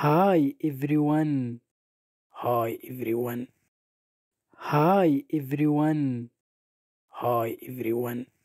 Hi everyone. Hi everyone. Hi everyone. Hi everyone.